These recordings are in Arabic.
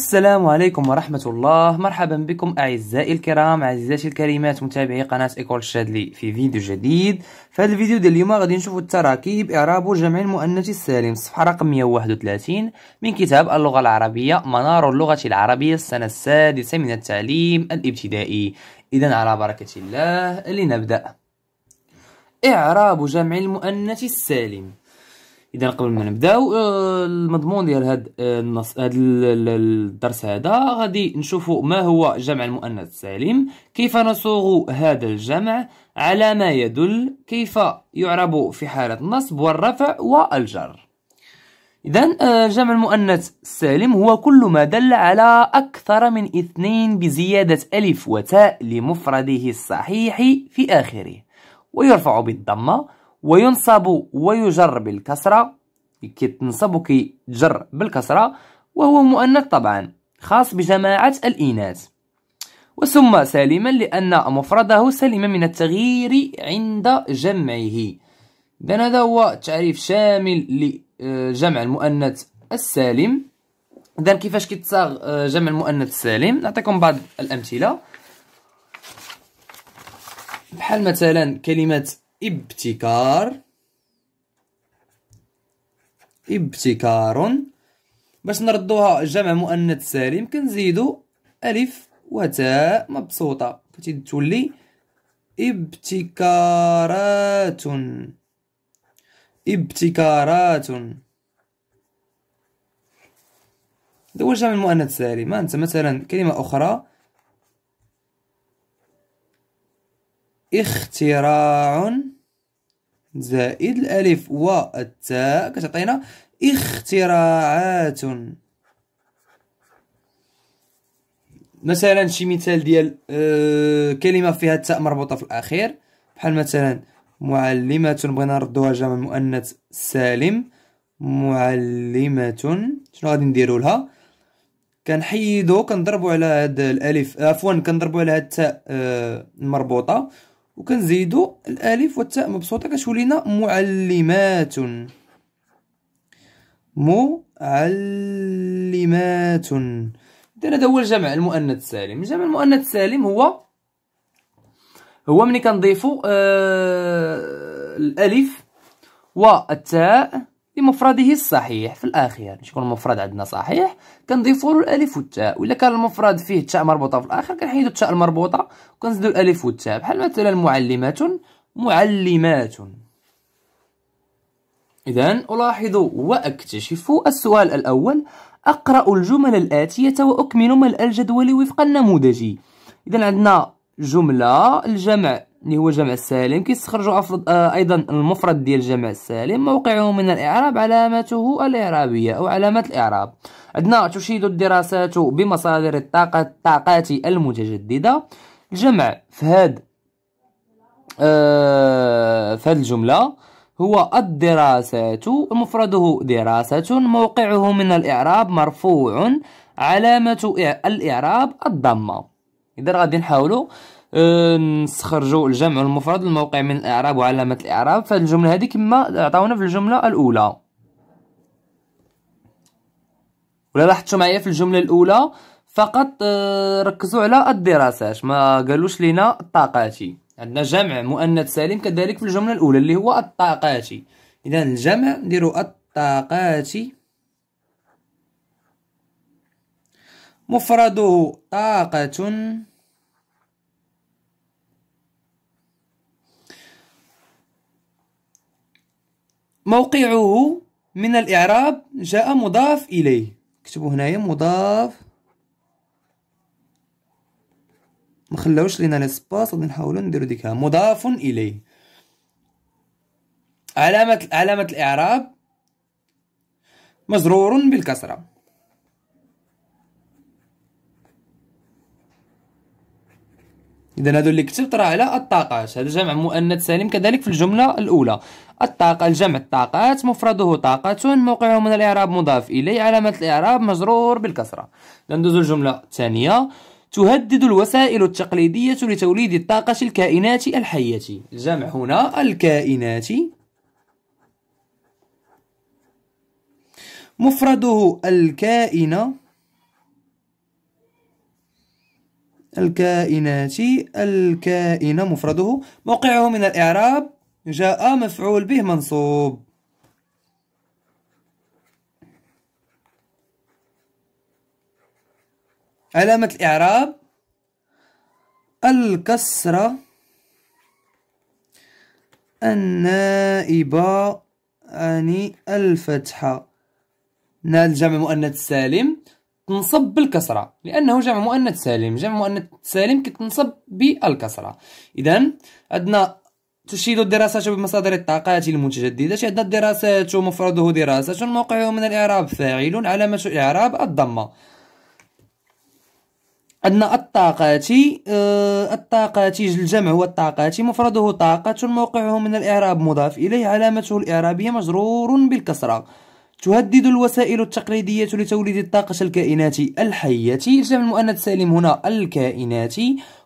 السلام عليكم ورحمة الله مرحبا بكم أعزائي الكرام عزيزاتي الكريمات متابعي قناة إيكول شادلي في فيديو جديد في هذا الفيديو ديال اليوم غادي نشوفوا التراكيب إعراب جمع المؤنث السالم صفحة رقم 131 من كتاب اللغة العربية منار اللغة العربية السنة السادسة من التعليم الابتدائي إذا على بركة الله لنبدأ إعراب جمع المؤنث السالم اذا قبل ما نبداو آه، المضمون ديال هاد آه، النص هاد الدرس هذا غادي نشوفوا ما هو جمع المؤنث السالم كيف نصوغ هذا الجمع على ما يدل كيف يعرب في حاله النصب والرفع والجر إذا آه، جمع المؤنث السالم هو كل ما دل على أكثر من اثنين بزيادة ألف وتاء لمفرده الصحيح في آخره ويرفع بالضمة وينصب ويجر بالكسرة كي تنصب كي تجر بالكسرة وهو مؤنث طبعا خاص بجماعة الإناث وسمى سالما لأن مفرده سلم من التغيير عند جمعه إذن هذا هو تعريف شامل لجمع المؤنث السالم إذن كيفاش كيتصاغ جمع المؤنث السالم نعطيكم بعض الأمثلة بحال مثلا كلمة ابتكار ابتكار باش نردوها جمع مؤنث سالم كنزيدو الف وتاء مبسوطه كتولي ابتكارات ابتكارات هذا هو جمع المؤنث سالم انت مثلا كلمه اخرى اختراع زائد الالف والتاء كتعطينا اختراعات مثلا شي مثال ديال أه كلمه فيها التاء مربوطه في الاخير بحال مثلا معلمه بغينا نردوها جمع مؤنث سالم معلمه شنو غادي نديروا لها كنحيدو كنضربوا على هاد الالف عفوا كنضربوا على هاد التاء آه، المربوطه وكنزيدو الالف والتاء مبسوطه كتولي لنا معلمات معلمات اذا هذا هو الجمع المؤنث السالم الجمع المؤنث السالم هو هو ملي كنضيفو آه الالف والتاء بمفرده الصحيح في الاخير شكون المفرد عندنا صحيح كنضيفوا له الالف والتاء ولا كان المفرد فيه التاء مربوطه في الاخر كنحيدوا التاء المربوطه وكنزيدوا الالف والتاء بحال مثلا معلمات معلمات اذا الاحظ واكتشف السؤال الاول اقرا الجمل الاتيه واكمل ملء الجدول وفق النموذج اذا عندنا جمله الجمع اللي هو جمع السالم كيستخرجوا آه، ايضا المفرد ديال جمع السالم موقعه من الاعراب علامته الاعرابيه او علامه الاعراب عندنا تشيد الدراسات بمصادر الطاقه الطاقات المتجدده الجمع في هاد آه في هاد الجمله هو الدراسات مفرده دراسة موقعه من الإعراب مرفوع علامة الإعراب الضمة إذا غادي نحاولوا أه، نستخرجوا الجمع والمفرد الموقع من الاعراب وعلامه الاعراب فهاد الجمله هذه كما عطاونا في الجمله الاولى ولا لاحظتوا معايا في الجمله الاولى فقط أه، ركزوا على الدراسات ما قالوش لينا الطاقاتي عندنا جمع مؤنث سالم كذلك في الجمله الاولى اللي هو الطاقاتي اذا الجمع نديروا الطاقاتي مفرده طاقه موقعه من الإعراب جاء مضاف إليه اكتبوا هنايا مضاف ما خلاوش لينا ليسباس غادي نحاولوا نديرو ديكها مضاف إليه علامة علامة الإعراب مجرور بالكسرة إذا هادو اللي كتبت راه على الطاقات هذا جمع مؤنث سالم كذلك في الجملة الأولى الطاقة الجمع الطاقات مفرده طاقة موقعه من الإعراب مضاف إليه علامة الإعراب مجرور بالكسرة ندوز الجملة الثانية تهدد الوسائل التقليدية لتوليد الطاقة الكائنات الحية الجمع هنا الكائنات مفرده الكائنة الكائنات الكائنة مفرده موقعه من الإعراب جاء مفعول به منصوب علامة الإعراب الكسرة النائبة عن الفتحة نال جمع مؤنث سالم تنصب بالكسرة لأنه جمع مؤنث سالم جمع مؤنث سالم كتنصب بالكسرة إذا عندنا تسجيل الدراسات بمصادر الطاقات المتجددة تعد الدراسات مفرده دراسة موقعه من الإعراب فاعل علامة إعراب الضمة عندنا الطاقات آه الطاقات الجمع هو الطاقات مفرده طاقة موقعه من الإعراب مضاف إليه علامته الإعرابية مجرور بالكسرة تهدد الوسائل التقليدية لتوليد الطاقة الكائنات الحية الجمع المؤنث سالم هنا الكائنات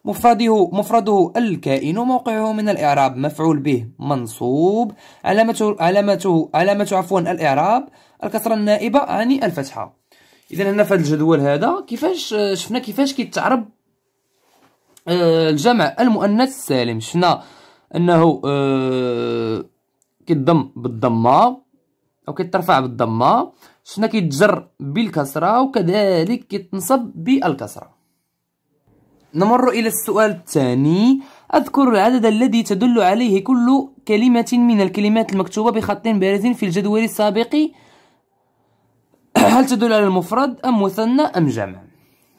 مفرده مفرده الكائن موقعه من الإعراب مفعول به منصوب علامته علامته علامة عفوا الإعراب الكسرة النائبة عن الفتحة إذا هنا في الجدول هذا كيفاش شفنا كيفاش كيتعرب آه، الجمع المؤنث السالم شفنا أنه آه، كيتضم بالضمة أو كيترفع بالضمة شفنا كيتجر بالكسرة وكذلك كيتنصب بالكسرة نمر إلى السؤال الثاني أذكر العدد الذي تدل عليه كل كلمة من الكلمات المكتوبة بخط بارز في الجدول السابق هل تدل على المفرد أم مثنى أم جمع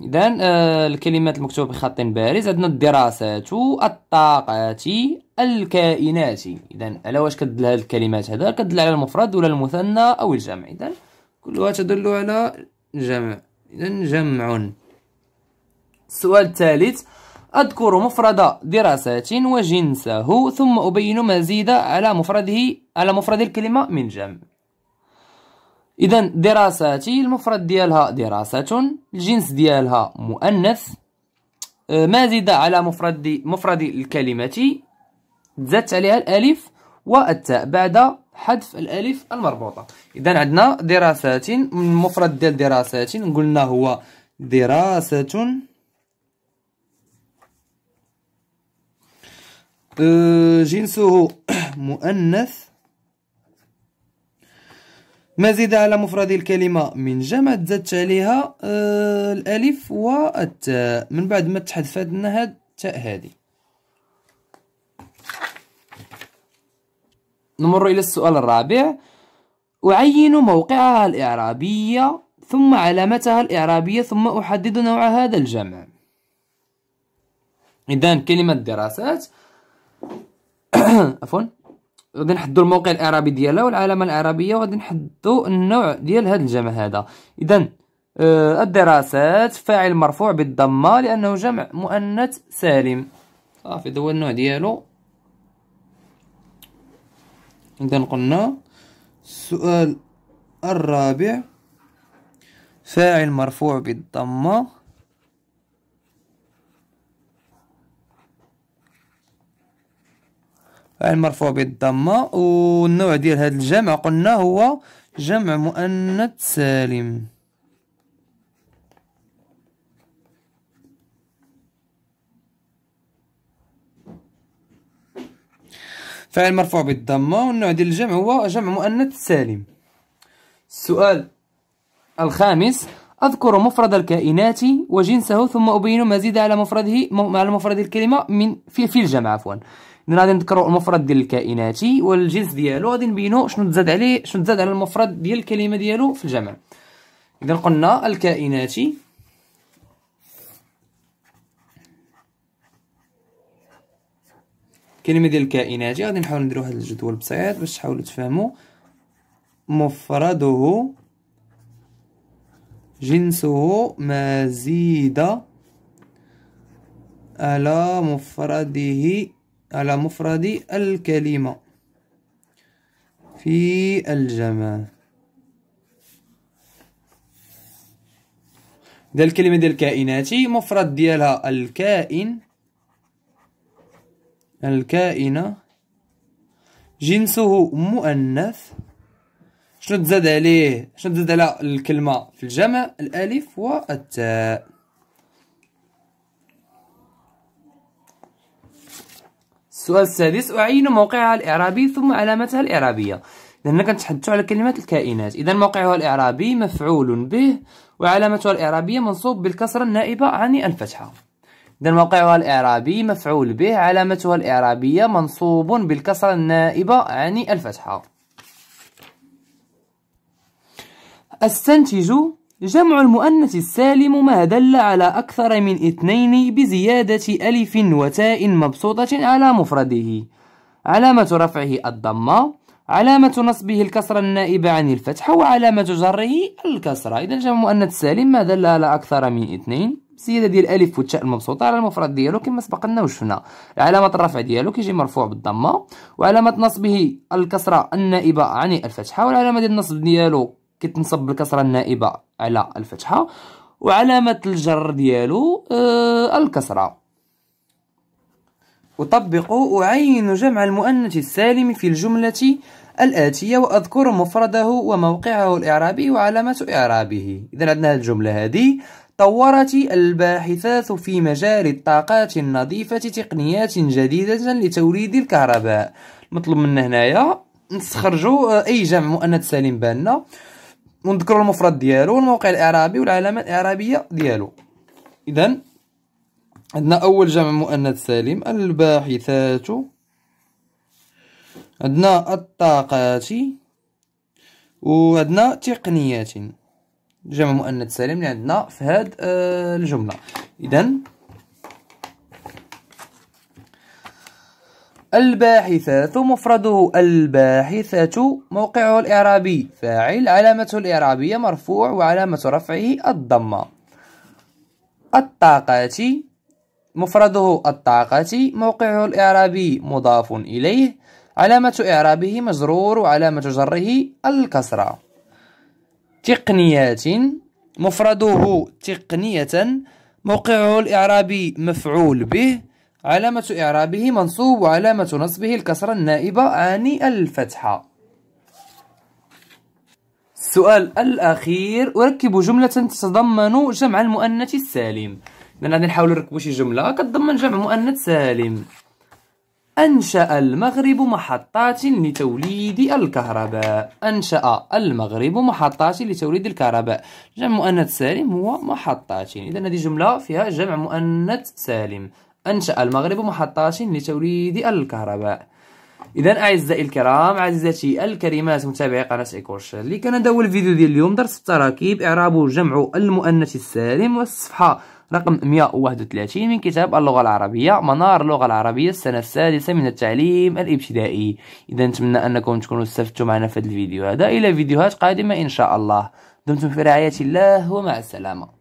إذا آه الكلمات المكتوبة بخط بارز عندنا الدراسات الطاقات الكائنات إذا على واش كدل هذه الكلمات هذا كدل على المفرد ولا المثنى أو الجمع إذا كلها تدل على الجمع إذا جمع السؤال الثالث أذكر مفرد دراسات وجنسه ثم أبين مزيد على مفرده على مفرد الكلمة من جمع إذا دراساتي المفرد ديالها دراسة الجنس ديالها مؤنث أه، مازيد على مفرد مفرد الكلمة زدت عليها الألف والتاء بعد حذف الألف المربوطة إذا عندنا دراسات من مفرد ديال دراسات قلنا هو دراسة أه، جنسه مؤنث ما زيد على مفرد الكلمة من جمد زدت عليها أه، الألف والتاء من بعد ما تحذفت هاد التاء هادي نمر إلى السؤال الرابع أعين موقعها الإعرابية ثم علامتها الإعرابية ثم أحدد نوع هذا الجمع إذا كلمة دراسات عفوا غادي نحدو الموقع الاعرابي ديالها والعلامه الاعرابيه وغادي نحدو النوع ديال هذا الجمع هذا اذا آه الدراسات فاعل مرفوع بالضمه لانه جمع مؤنث سالم صافي هذا هو النوع ديالو اذا قلنا السؤال الرابع فاعل مرفوع بالضمه المرفوع بالضمة والنوع ديال هذا الجمع قلنا هو جمع مؤنث سالم فعل مرفوع بالضمة والنوع ديال الجمع هو جمع مؤنث سالم السؤال الخامس أذكر مفرد الكائنات وجنسه ثم أبين مزيد على مفرده على مفرد الكلمة من في, في الجمع عفوا إذن غادي نذكروا المفرد ديال الكائناتي والجنس ديالو غادي نبينو شنو تزاد عليه شنو تزاد على المفرد ديال الكلمة ديالو في الجمع اذا قلنا الكائناتي الكلمة ديال الكائناتي غادي نحاول نديرو واحد الجدول بسيط باش تحاولوا تفهموا مفرده جنسه مزيد على مفرده على مفرد الكلمة في الجمع ديال الكلمة ديال كائناتي مفرد ديالها الكائن الكائنة جنسه مؤنث شنو تزاد عليه شنو تزاد على الكلمة في الجمع الألف والتاء السؤال السادس أعين موقعها الإعرابي ثم علامتها الإعرابية لأننا كنتحدثوا على كلمات الكائنات إذا موقعها الإعرابي مفعول به وعلامتها الإعرابية منصوب بالكسرة النائبة عن الفتحة إذا موقعها الإعرابي مفعول به علامتها الإعرابية منصوب بالكسرة النائبة عن الفتحة استنتج جمع المؤنث السالم ما دل على أكثر من اثنين بزيادة ألف وتاء مبسوطة على مفرده علامة رفعه الضمة علامة نصبه الكسرة النائبة عن الفتحة وعلامة جره الكسرة إذا جمع مؤنث سالم ما دل على أكثر من اثنين زيادة ديال الالف والتاء المبسوطه على المفرد ديالو كما سبق لنا وشفنا علامه الرفع ديالو كيجي مرفوع بالضمه وعلامه نصبه الكسره النائبه عن الفتحه والعلامه ديال النصب ديالو كيتنصب بالكسره النائبه على الفتحه وعلامه الجر ديالو آه الكسره أطبق أعين جمع المؤنث السالم في الجملة الآتية وأذكر مفرده وموقعه الإعرابي وعلامة إعرابه إذا عندنا الجملة هذه طورت الباحثات في مجال الطاقات النظيفة تقنيات جديدة لتوليد الكهرباء مطلوب منا هنايا نستخرجوا آه، أي جمع مؤنث سالم بالنا ونذكروا المفرد ديالو والموقع الاعرابي والعلامه الاعرابيه ديالو اذا عندنا اول جمع مؤنث سالم الباحثات عندنا الطاقات وعندنا تقنيات جمع مؤنث سالم اللي عندنا في هاد آه، الجمله اذا الباحثات مفرده الباحثة موقعه الإعرابي فاعل علامته الإعرابية مرفوع وعلامة رفعه الضمة الطاقات مفرده الطاقة موقعه الإعرابي مضاف إليه علامة إعرابه مجرور وعلامة جره الكسرة تقنيات مفرده تقنية موقعه الإعرابي مفعول به علامة إعرابه منصوب وعلامة نصبه الكسرة النائبة عن الفتحة السؤال الأخير أركب جملة تتضمن جمع المؤنث السالم لأن غادي نحاول نركبو شي جملة كتضمن جمع مؤنث سالم أنشأ المغرب محطات لتوليد الكهرباء أنشأ المغرب محطات لتوليد الكهرباء جمع مؤنث سالم هو محطات إذا هذه جملة فيها جمع مؤنث سالم أنشأ المغرب محطات لتوليد الكهرباء اذا اعزائي الكرام عزيزتي الكريمات متابعي قناه ايكورش اللي كان هذا هو الفيديو ديال اليوم درس التراكيب اعراب جمع المؤنث السالم والصفحه رقم 131 من كتاب اللغه العربيه منار اللغه العربيه السنه السادسه من التعليم الابتدائي اذا نتمنى انكم تكونوا استفدتوا معنا في هذا الفيديو هذا الى فيديوهات قادمه ان شاء الله دمتم في رعايه الله ومع السلامه